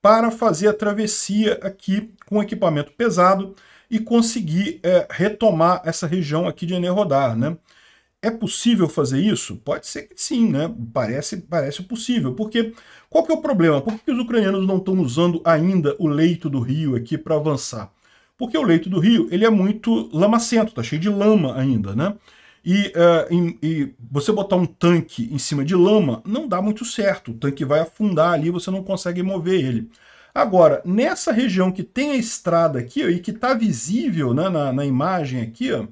para fazer a travessia aqui com equipamento pesado e conseguir é, retomar essa região aqui de Enerodar, né? É possível fazer isso? Pode ser que sim, né? Parece, parece possível. Porque qual que é o problema? Por que os ucranianos não estão usando ainda o leito do rio aqui para avançar? Porque o leito do rio ele é muito lamacento, tá cheio de lama ainda, né? E, uh, em, e você botar um tanque em cima de lama não dá muito certo. O tanque vai afundar ali, você não consegue mover ele. Agora, nessa região que tem a estrada aqui ó, e que está visível né, na, na imagem aqui, ó,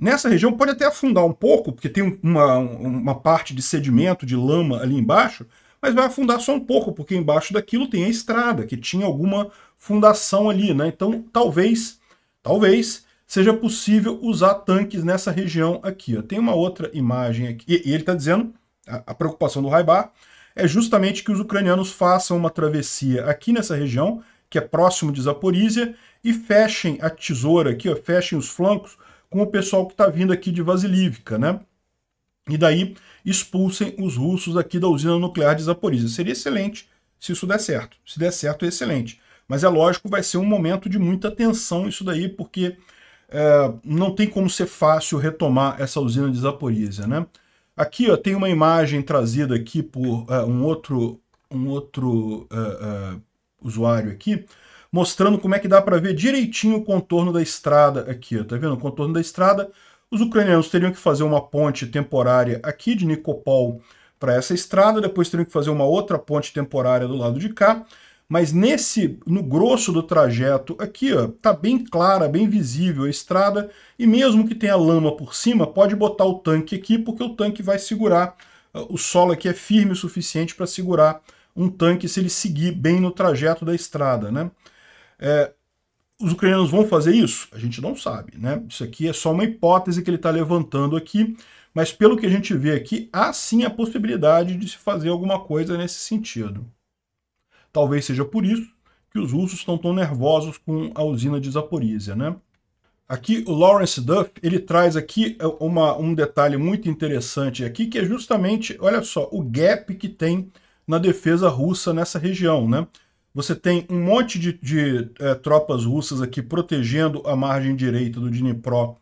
Nessa região pode até afundar um pouco, porque tem uma, uma parte de sedimento, de lama ali embaixo, mas vai afundar só um pouco, porque embaixo daquilo tem a estrada, que tinha alguma fundação ali, né? Então, talvez, talvez seja possível usar tanques nessa região aqui. Ó. Tem uma outra imagem aqui, e, e ele está dizendo, a, a, preocupação do Raibar, é justamente que os ucranianos façam uma travessia aqui nessa região, que é próximo de Zaporizhia, e fechem a tesoura aqui, ó, fechem os flancos, com o pessoal que está vindo aqui de Vasilivka, né? E daí expulsem os russos aqui da usina nuclear de Zaporizhia. Seria excelente se isso der certo. Se der certo, é excelente. Mas é lógico, vai ser um momento de muita tensão isso daí, porque é, não tem como ser fácil retomar essa usina de Zaporizhia, né? Aqui ó, tem uma imagem trazida aqui por é, um outro, um outro é, é usuário aqui, mostrando como é que dá para ver direitinho o contorno da estrada aqui. Ó. Tá vendo o contorno da estrada? Os ucranianos teriam que fazer uma ponte temporária aqui de Nicopol para essa estrada, depois teriam que fazer uma outra ponte temporária do lado de cá. Mas nesse, no grosso do trajeto aqui, ó, tá bem clara, bem visível a estrada, e mesmo que tenha lama por cima, pode botar o tanque aqui, porque o tanque vai segurar, ah, o solo aqui é firme o suficiente para segurar um tanque se ele seguir bem no trajeto da estrada, né? É, os ucranianos vão fazer isso? A gente não sabe, né? Isso aqui é só uma hipótese que ele está levantando aqui, mas pelo que a gente vê aqui, há sim a possibilidade de se fazer alguma coisa nesse sentido. Talvez seja por isso que os russos estão tão nervosos com a usina de Zaporizhia, né? Aqui o Lawrence Duff, ele traz aqui é, uma, um detalhe muito interessante aqui, que é justamente, olha só, o gap que tem na defesa russa nessa região, né? Você tem um monte de, de é, tropas russas aqui protegendo a margem direita do Dnipro,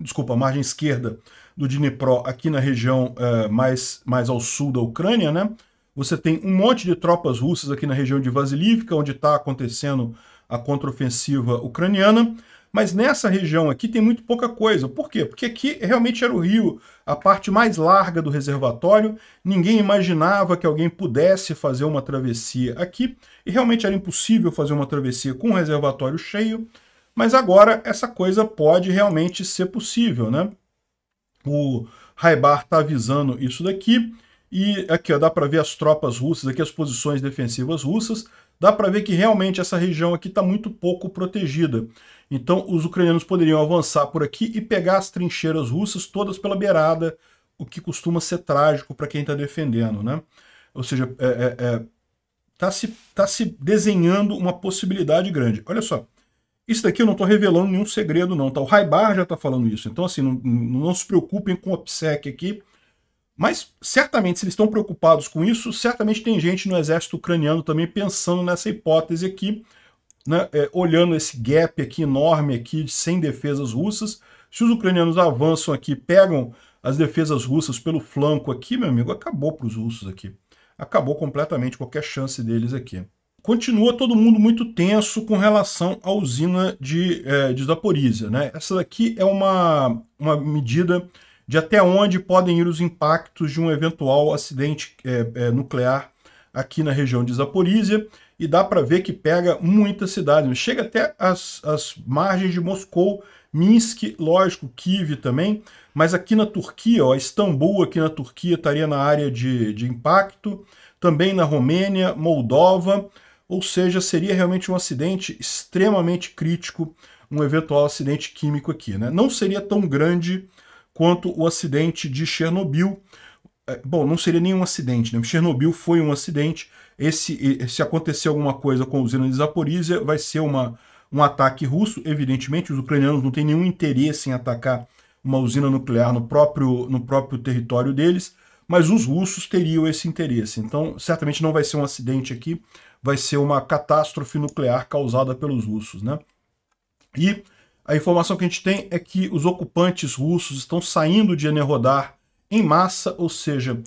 desculpa, a margem esquerda do Dnipro aqui na região é, mais, mais ao sul da Ucrânia, né? Você tem um monte de tropas russas aqui na região de Vasilivka, onde está acontecendo a contraofensiva ucraniana. Mas nessa região aqui tem muito pouca coisa. Por quê? Porque aqui realmente era o rio, a parte mais larga do reservatório. Ninguém imaginava que alguém pudesse fazer uma travessia aqui. E realmente era impossível fazer uma travessia com o reservatório cheio. Mas agora essa coisa pode realmente ser possível, né? O Raibar está avisando isso daqui. E aqui ó, dá para ver as tropas russas, aqui as posições defensivas russas dá para ver que realmente essa região aqui está muito pouco protegida. Então os ucranianos poderiam avançar por aqui e pegar as trincheiras russas todas pela beirada, o que costuma ser trágico para quem está defendendo, né? Ou seja, está é, é, é tá se, tá se desenhando uma possibilidade grande. Olha só, isso daqui eu não estou revelando nenhum segredo não, tá? O Raibar já está falando isso, então assim, não, não se preocupem com o OPSEC aqui, mas certamente, se eles estão preocupados com isso, certamente tem gente no exército ucraniano também pensando nessa hipótese aqui, né, é, olhando esse gap aqui enorme aqui de 100 defesas russas. Se os ucranianos avançam aqui, pegam as defesas russas pelo flanco aqui, meu amigo, acabou para os russos aqui. Acabou completamente qualquer chance deles aqui. Continua todo mundo muito tenso com relação à usina de, é, de Zaporizhia. Né? Essa daqui é uma, uma medida de até onde podem ir os impactos de um eventual acidente é, é, nuclear aqui na região de Zaporizhia, e dá para ver que pega muitas cidades, chega até as, as margens de Moscou, Minsk, lógico, Kiev também, mas aqui na Turquia, ó, Istambul aqui na Turquia estaria na área de, de impacto, também na Romênia, Moldova, ou seja, seria realmente um acidente extremamente crítico, um eventual acidente químico aqui. Né? Não seria tão grande quanto o acidente de Chernobyl. É, bom, não seria nenhum acidente, né? Chernobyl foi um acidente. Esse, se acontecer alguma coisa com a usina de Zaporizhia, vai ser uma, um ataque russo. Evidentemente, os ucranianos não têm nenhum interesse em atacar uma usina nuclear no próprio, no próprio território deles, mas os russos teriam esse interesse. Então, certamente não vai ser um acidente aqui, vai ser uma catástrofe nuclear causada pelos russos, né? E a informação que a gente tem é que os ocupantes russos estão saindo de Enerhodar em massa, ou seja,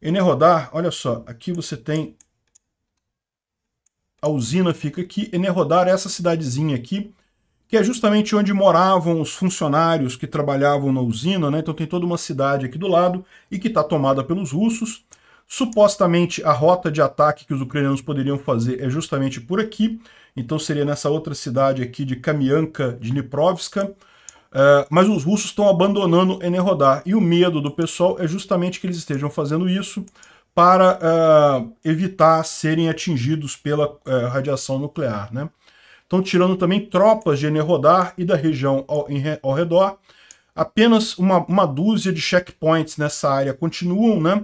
Enerhodar, olha só, aqui você tem a usina fica aqui, Enerhodar é essa cidadezinha aqui, que é justamente onde moravam os funcionários que trabalhavam na usina, né? Então tem toda uma cidade aqui do lado e que está tomada pelos russos. Supostamente a rota de ataque que os ucranianos poderiam fazer é justamente por aqui, então seria nessa outra cidade aqui de Kamianka Dniprovska. Uh, mas os russos estão abandonando Enerhodar, e o medo do pessoal é justamente que eles estejam fazendo isso para uh, evitar serem atingidos pela uh, radiação nuclear. Né? Estão tirando também tropas de Enerhodar e da região ao, em, ao redor. Apenas uma, uma, dúzia de checkpoints nessa área continuam, né?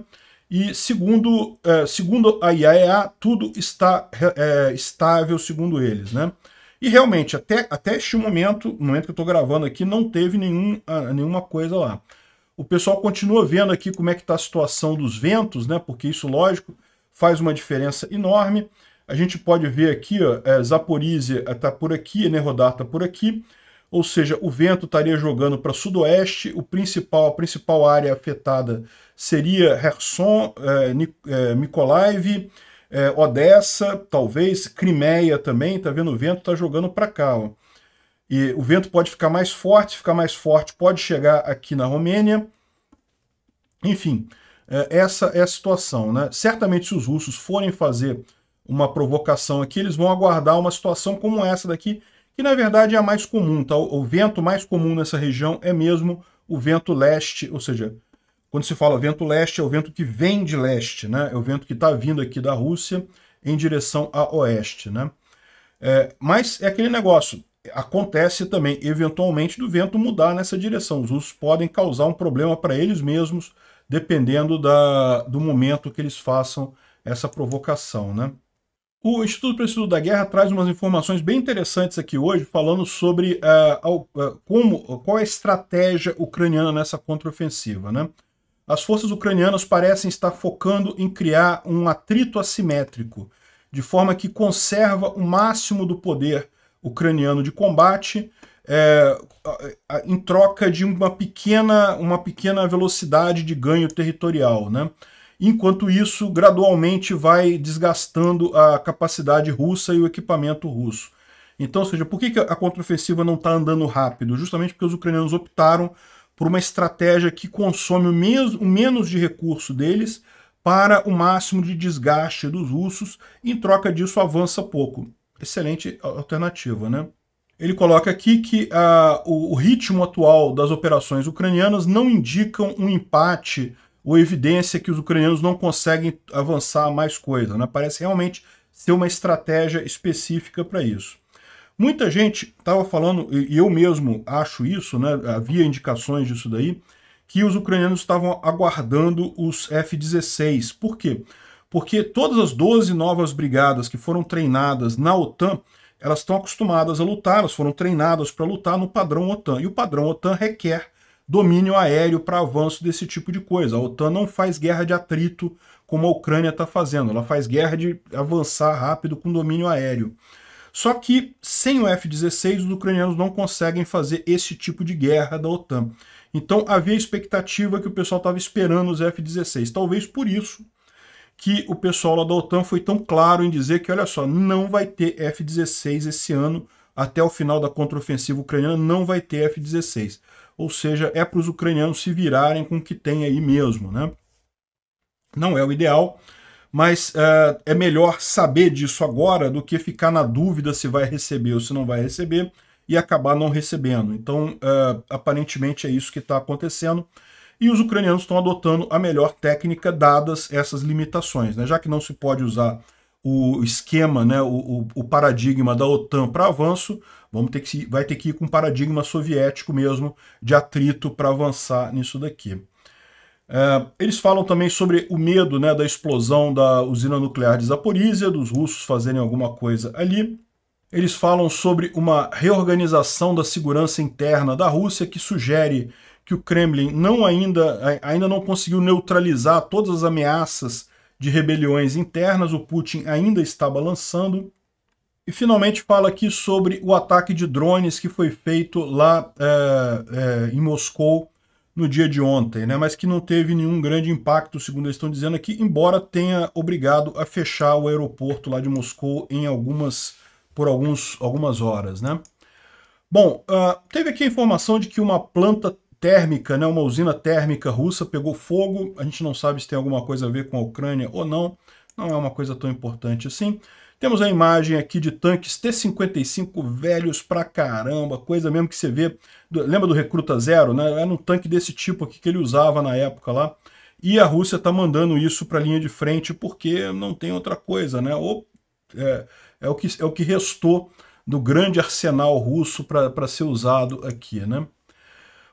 E segundo, é, segundo a IAEA, tudo está é, estável, segundo eles. Né? E realmente, até, até este momento, no momento que eu estou gravando aqui, não teve nenhum, ah, nenhuma coisa lá. O pessoal continua vendo aqui como é que está a situação dos ventos, né? porque isso, lógico, faz uma diferença enorme. A gente pode ver aqui, ó, é, Zaporizhia está por aqui, Enerrodar está tá por aqui, ou seja, o vento estaria jogando para sudoeste, o principal, a principal área afetada seria Kherson, é, Odessa, talvez, Crimeia também, está vendo? O vento está jogando para cá, ó. E o vento pode ficar mais forte, ficar mais forte, pode chegar aqui na Romênia. Enfim, essa é a situação, né? Certamente, se os russos forem fazer uma provocação aqui, eles vão aguardar uma situação como essa daqui, que na verdade é a mais comum, tá? O, vento mais comum nessa região é mesmo o vento leste, ou seja, quando se fala vento leste, é o vento que vem de leste, né? É o vento que está vindo aqui da Rússia em direção a oeste, né? É, mas é aquele negócio, acontece também, eventualmente, do vento mudar nessa direção. Os russos podem causar um problema para eles mesmos, dependendo da, do momento que eles façam essa provocação, né? O Instituto para o Estudo da Guerra traz umas informações bem interessantes aqui hoje, falando sobre uh, uh, como, qual é a estratégia ucraniana nessa contraofensiva. Né? As forças ucranianas parecem estar focando em criar um atrito assimétrico, de forma que conserva o máximo do poder ucraniano de combate, é, em troca de uma pequena, uma pequena velocidade de ganho territorial. Né? Enquanto isso, gradualmente vai desgastando a capacidade russa e o equipamento russo. Então, ou seja, por que a contraofensiva não está andando rápido? Justamente porque os ucranianos optaram por uma estratégia que consome o, mes o menos de recurso deles para o máximo de desgaste dos russos, em troca disso avança pouco. Excelente alternativa, né? Ele coloca aqui que uh, o, ritmo atual das operações ucranianas não indicam um empate ou evidência é que os ucranianos não conseguem avançar mais coisa. Né? Parece realmente ser uma estratégia específica para isso. Muita gente estava falando, e eu mesmo acho isso, né? havia indicações disso daí, que os ucranianos estavam aguardando os F-16. Por quê? Porque todas as 12 novas brigadas que foram treinadas na OTAN, elas estão acostumadas a lutar, elas foram treinadas para lutar no padrão OTAN. E o padrão OTAN requer domínio aéreo para avanço desse tipo de coisa. A OTAN não faz guerra de atrito como a Ucrânia está fazendo, ela faz guerra de avançar rápido com domínio aéreo. Só que sem o F-16, os ucranianos não conseguem fazer esse tipo de guerra da OTAN. Então havia expectativa que o pessoal estava esperando os F-16. Talvez por isso que o pessoal lá da OTAN foi tão claro em dizer que, olha só, não vai ter F-16 esse ano, até o final da contraofensiva ucraniana, não vai ter F-16 ou seja, é para os ucranianos se virarem com o que tem aí mesmo. Né? Não é o ideal, mas uh, é melhor saber disso agora do que ficar na dúvida se vai receber ou se não vai receber e acabar não recebendo. Então, uh, aparentemente é isso que está acontecendo. E os ucranianos estão adotando a melhor técnica dadas essas limitações. Né? Já que não se pode usar o esquema, né, o, o, o paradigma da OTAN para avanço, Vamos ter que vai ter que ir com um paradigma soviético mesmo de atrito para avançar nisso daqui. É, eles falam também sobre o medo né, da explosão da usina nuclear de Zaporizhia, dos russos fazerem alguma coisa ali. Eles falam sobre uma reorganização da segurança interna da Rússia que sugere que o Kremlin não ainda, ainda não conseguiu neutralizar todas as ameaças de rebeliões internas, o Putin ainda está balançando. E finalmente fala aqui sobre o ataque de drones que foi feito lá é, é, em Moscou no dia de ontem, né? mas que não teve nenhum grande impacto, segundo eles estão dizendo aqui, embora tenha obrigado a fechar o aeroporto lá de Moscou em algumas, por alguns, algumas horas. Né? Bom, uh, teve aqui a informação de que uma planta térmica, né, uma usina térmica russa pegou fogo, a gente não sabe se tem alguma coisa a ver com a Ucrânia ou não, não é uma coisa tão importante assim, temos a imagem aqui de tanques T-55 velhos pra caramba, coisa mesmo que você vê. Lembra do Recruta Zero, né? Era um tanque desse tipo aqui que ele usava na época lá. E a Rússia está mandando isso para a linha de frente porque não tem outra coisa, né? Ou é, é, o, que, é o que restou do grande arsenal russo para ser usado aqui, né?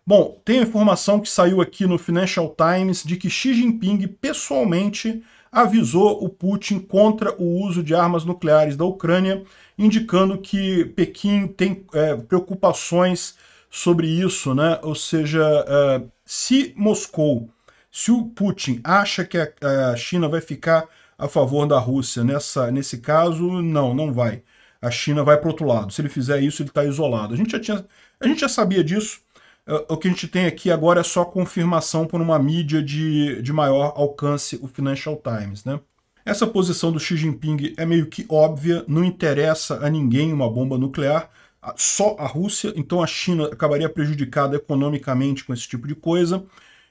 Bom, tem a informação que saiu aqui no Financial Times de que Xi Jinping pessoalmente avisou o Putin contra o uso de armas nucleares da Ucrânia, indicando que Pequim tem é, preocupações sobre isso, né? Ou seja, é, se Moscou, se o Putin acha que a, a, China vai ficar a favor da Rússia nessa, nesse caso, não, não vai. A China vai para outro lado. Se ele fizer isso, ele está isolado. A gente, já tinha, a gente já sabia disso. É, o que a gente tem aqui agora é só confirmação por uma mídia de, de maior alcance, o Financial Times. Né? Essa posição do Xi Jinping é meio que óbvia, não interessa a ninguém uma bomba nuclear, só a Rússia, então a China acabaria prejudicada economicamente com esse tipo de coisa.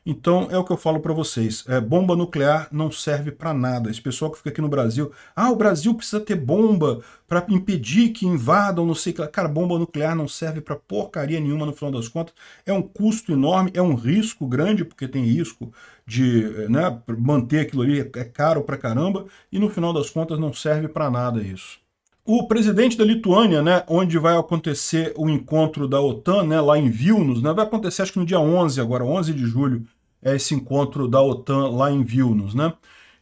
Então é o que eu falo para vocês, é, bomba nuclear não serve para nada. Esse pessoal que fica aqui no Brasil, ah, o Brasil precisa ter bomba para impedir que invadam, não sei o que. Cara, bomba nuclear não serve para porcaria nenhuma no final das contas. É um custo enorme, é um risco grande, porque tem risco de né, manter aquilo ali, é, é caro para caramba, e no final das contas não serve para nada isso. O presidente da Lituânia, né, onde vai acontecer o encontro da OTAN, né, lá em Vilnius, né, vai acontecer acho que no dia 11 agora, 11 de julho, é, esse encontro da OTAN lá em Vilnius, né?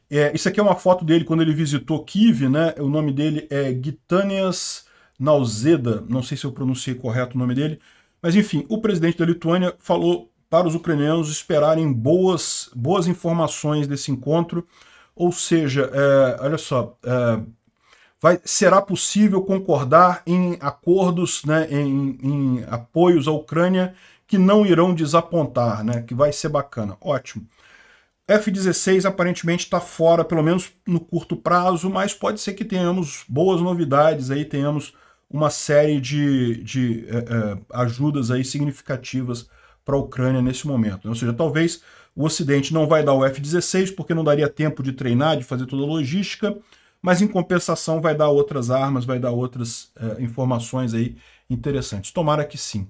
É, isso aqui é uma foto dele quando ele visitou Kiev, né? O nome dele é Gitanias Nauseda, não sei se eu pronunciei correto o nome dele, mas enfim, o presidente da Lituânia falou para os ucranianos esperarem boas, boas informações desse encontro, ou seja, é, olha só, é, vai, será possível concordar em acordos, né, em, em apoios à Ucrânia que não irão desapontar, né? Que vai ser bacana. Ótimo. F-16 aparentemente está fora, pelo menos no curto prazo, mas pode ser que tenhamos boas novidades aí, tenhamos uma série de, de é, é, ajudas aí significativas para a Ucrânia nesse momento. Né? Ou seja, talvez o Ocidente não vai dar o F-16 porque não daria tempo de treinar, de fazer toda a logística, mas em compensação vai dar outras armas, vai dar outras é, informações aí interessantes. Tomara que sim.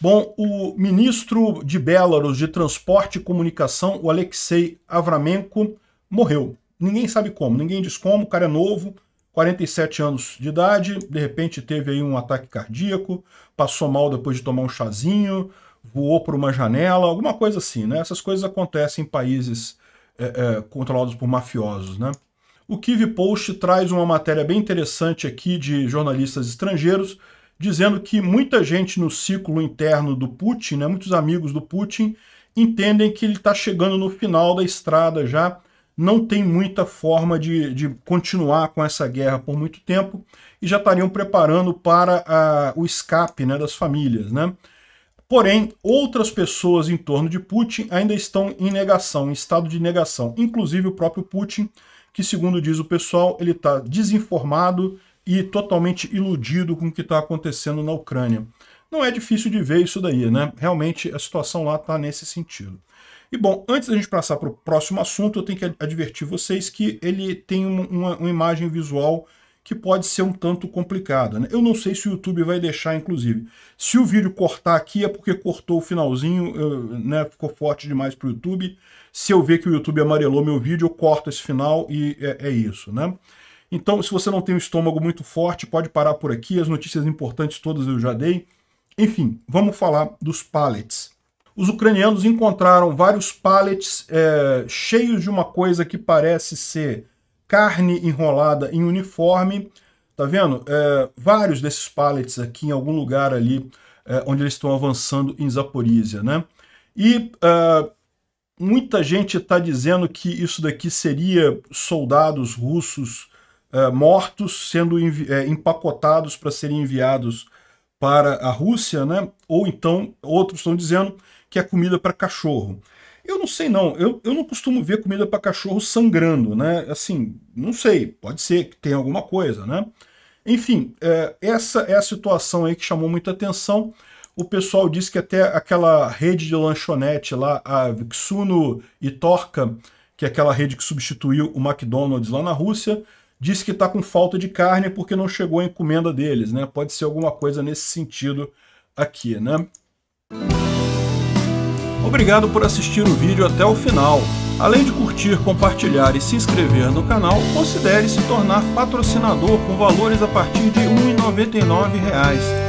Bom, o ministro de Belarus de Transporte e Comunicação, o Alexei Avramenko, morreu. Ninguém sabe como, ninguém diz como, o cara é novo, 47 anos de idade, de repente teve aí um ataque cardíaco, passou mal depois de tomar um chazinho, voou por uma janela, alguma coisa assim, né? Essas coisas acontecem em países é, é, controlados por mafiosos, né? O Kiv Post traz uma matéria bem interessante aqui de jornalistas estrangeiros dizendo que muita gente no círculo interno do Putin, né, muitos amigos do Putin, entendem que ele está chegando no final da estrada já, não tem muita forma de, de continuar com essa guerra por muito tempo e já estariam preparando para a, ah, o escape né, das famílias. Né? Porém, outras pessoas em torno de Putin ainda estão em negação, em estado de negação, inclusive o próprio Putin, que, segundo diz o pessoal, ele está desinformado, e totalmente iludido com o que está acontecendo na Ucrânia. Não é difícil de ver isso daí, né? Realmente a situação lá está nesse sentido. E bom, antes da gente passar para o próximo assunto, eu tenho que advertir vocês que ele tem uma, uma imagem visual que pode ser um tanto complicada. Né? Eu não sei se o YouTube vai deixar, inclusive. Se o vídeo cortar aqui é porque cortou o finalzinho, eu, né, ficou forte demais para o YouTube. Se eu ver que o YouTube amarelou meu vídeo, eu corto esse final e é, é isso, né? Então, se você não tem um estômago muito forte, pode parar por aqui. As notícias importantes todas eu já dei. Enfim, vamos falar dos pallets. Os ucranianos encontraram vários pallets é, cheios de uma coisa que parece ser carne enrolada em uniforme. Tá vendo? É, vários desses pallets aqui em algum lugar ali é, onde eles estão avançando em Zaporizhia, né? E é, muita gente está dizendo que isso daqui seria soldados russos eh, mortos sendo é, empacotados para serem enviados para a Rússia, né? Ou então outros estão dizendo que é comida para cachorro. Eu não sei não, eu, eu não costumo ver comida para cachorro sangrando, né? Assim, não sei, pode ser que tenha alguma coisa, né? Enfim, é, essa é a situação aí que chamou muita atenção. O pessoal disse que até aquela rede de lanchonete lá, a Vixuno e Torca, que é aquela rede que substituiu o McDonald's lá na Rússia, Disse que está com falta de carne porque não chegou a encomenda deles, né? Pode ser alguma coisa nesse sentido aqui, né? Obrigado por assistir o vídeo até o final. Além de curtir, compartilhar e se inscrever no canal, considere se tornar patrocinador com valores a partir de R$ 1,99